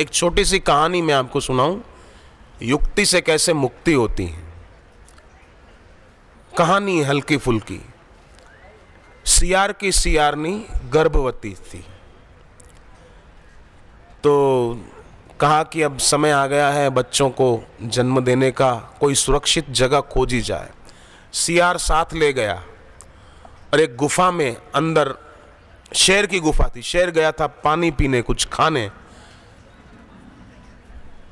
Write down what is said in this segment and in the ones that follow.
एक छोटी सी कहानी मैं आपको सुनाऊं युक्ति से कैसे मुक्ति होती है कहानी हल्की फुल्की सियार की सियारनी गर्भवती थी तो कहा कि अब समय आ गया है बच्चों को जन्म देने का कोई सुरक्षित जगह खोजी जाए सियार साथ ले गया और एक गुफा में अंदर शेर की गुफा थी शेर गया था पानी पीने कुछ खाने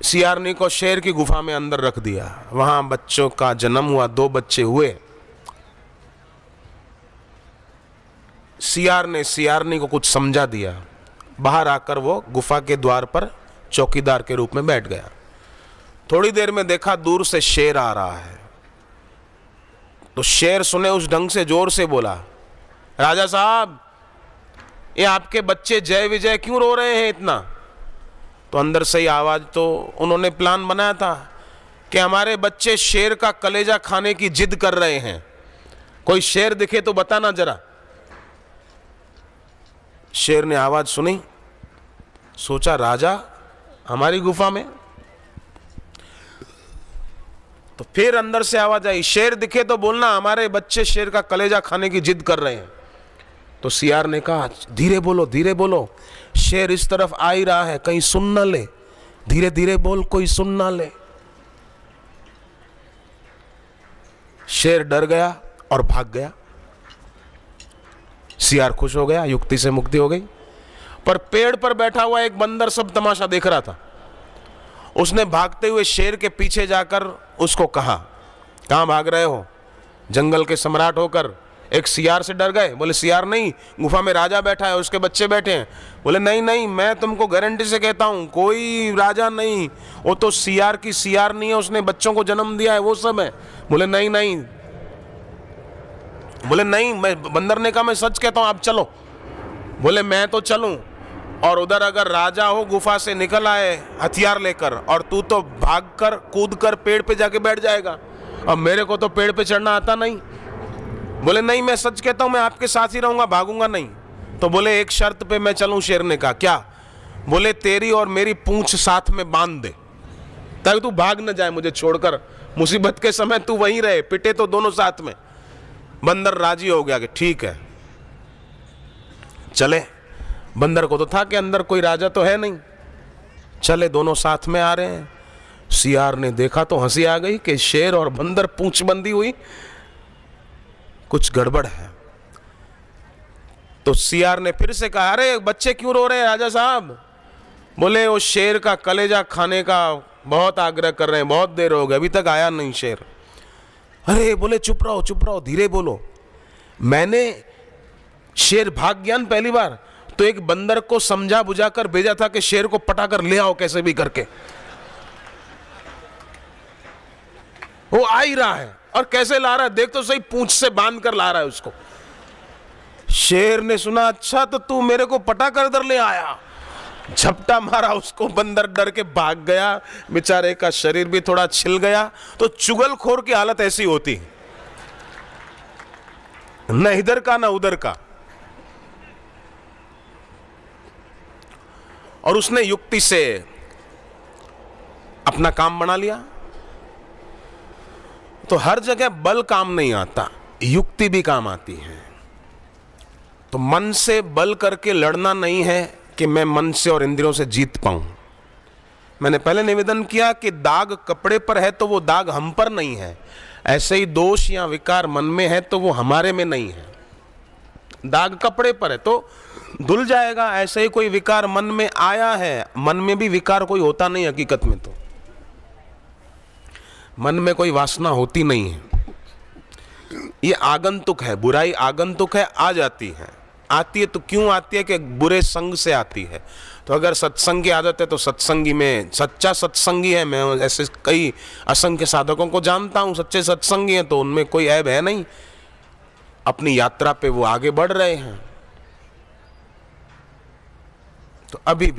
सियारनी को शेर की गुफा में अंदर रख दिया वहां बच्चों का जन्म हुआ दो बच्चे हुए सियार ने सियारनी को कुछ समझा दिया बाहर आकर वो गुफा के द्वार पर चौकीदार के रूप में बैठ गया थोड़ी देर में देखा दूर से शेर आ रहा है तो शेर सुने उस ढंग से जोर से बोला राजा साहब ये आपके बच्चे जय विजय क्यों रो रहे हैं इतना तो अंदर से ही आवाज़ तो उन्होंने प्लान बनाया था कि हमारे बच्चे शेर का कलेजा खाने की जिद कर रहे हैं कोई शेर दिखे तो बताना जरा शेर ने आवाज़ सुनी सोचा राजा हमारी गुफा में तो फिर अंदर से आवाज आई शेर दिखे तो बोलना हमारे बच्चे शेर का कलेजा खाने की जिद कर रहे हैं तो सियार ने कहा धीरे बोलो धीरे बोलो शेर इस तरफ आ ही रहा है कहीं सुन ना ले धीरे धीरे बोल कोई सुन ना ले शेर डर गया और भाग गया सियार खुश हो गया युक्ति से मुक्ति हो गई पर पेड़ पर बैठा हुआ एक बंदर सब तमाशा देख रहा था उसने भागते हुए शेर के पीछे जाकर उसको कहा कहां भाग रहे हो जंगल के सम्राट होकर एक सियार से डर गए बोले सियार नहीं गुफा में राजा बैठा है उसके बच्चे बैठे हैं बोले नहीं नहीं मैं तुमको गारंटी से कहता हूँ कोई राजा नहीं वो तो सियार की सियार नहीं है उसने बच्चों को जन्म दिया है वो सब है बोले नहीं नहीं बोले नहीं मैं बंदर ने कहा मैं सच कहता हूँ आप चलो बोले मैं तो चलूँ और उधर अगर राजा हो गुफा से निकल आए हथियार लेकर और तू तो भाग कर कूद कर पेड़ पे जाके बैठ जाएगा अब मेरे को तो पेड़ पे चढ़ना आता नहीं बोले नहीं मैं सच कहता हूँ मैं आपके साथ ही रहूँगा भागूंगा नहीं तो बोले एक शर्त पे मैं चलूँ शेर ने कहा क्या बोले तेरी और मेरी पूंछ साथ में बांध दे ताकि तू भाग न जाए मुझे छोड़कर मुसीबत के समय तू वहीं रहे पिटे तो दोनों साथ में बंदर राजी हो गया कि ठीक है चले बंदर को तो था कि अंदर कोई राजा तो है नहीं चले दोनों साथ में आ रहे हैं सियार ने देखा तो हंसी आ गई कि शेर और बंदर पूछ बंदी हुई कुछ गड़बड़ है तो सीआर ने फिर से कहा अरे बच्चे क्यों रो रहे हैं राजा साहब बोले वो शेर का कलेजा खाने का बहुत आग्रह कर रहे हैं बहुत देर हो गई अभी तक आया नहीं शेर अरे बोले चुप रहो चुप रहो धीरे बोलो मैंने शेर भाग ज्ञान पहली बार तो एक बंदर को समझा बुझा कर भेजा था कि शेर को पटाकर ले आओ कैसे भी करके वो आ ही रहा है और कैसे ला रहा है देख तो सही पूछ से बांध कर ला रहा है उसको शेर ने सुना अच्छा तो तू मेरे को पटा कर दर ले आया झपटा मारा उसको बंदर डर के भाग गया बेचारे का शरीर भी थोड़ा छिल गया तो चुगलखोर की हालत ऐसी होती न इधर का ना उधर का और उसने युक्ति से अपना काम बना लिया तो हर जगह बल काम नहीं आता युक्ति भी काम आती है तो मन से बल करके लड़ना नहीं है कि मैं मन से और इंद्रियों से जीत पाऊं मैंने पहले निवेदन किया कि दाग कपड़े पर है तो वो दाग हम पर नहीं है ऐसे ही दोष या विकार मन में है तो वो हमारे में नहीं है दाग कपड़े पर है तो धुल जाएगा ऐसे ही कोई विकार मन में आया है मन में भी विकार कोई होता नहीं हकीकत में तो मन में कोई वासना होती नहीं है ये आगंतुक है बुराई आगंतुक है आ जाती है आती है तो क्यों आती है कि बुरे संग से आती है तो अगर सत्संग की आदत है तो सत्संगी में सच्चा सत्संगी है मैं ऐसे कई असंख्य साधकों को जानता हूँ सच्चे सत्संगी हैं तो उनमें कोई ऐब है नहीं अपनी यात्रा पे वो आगे बढ़ रहे हैं तो अभी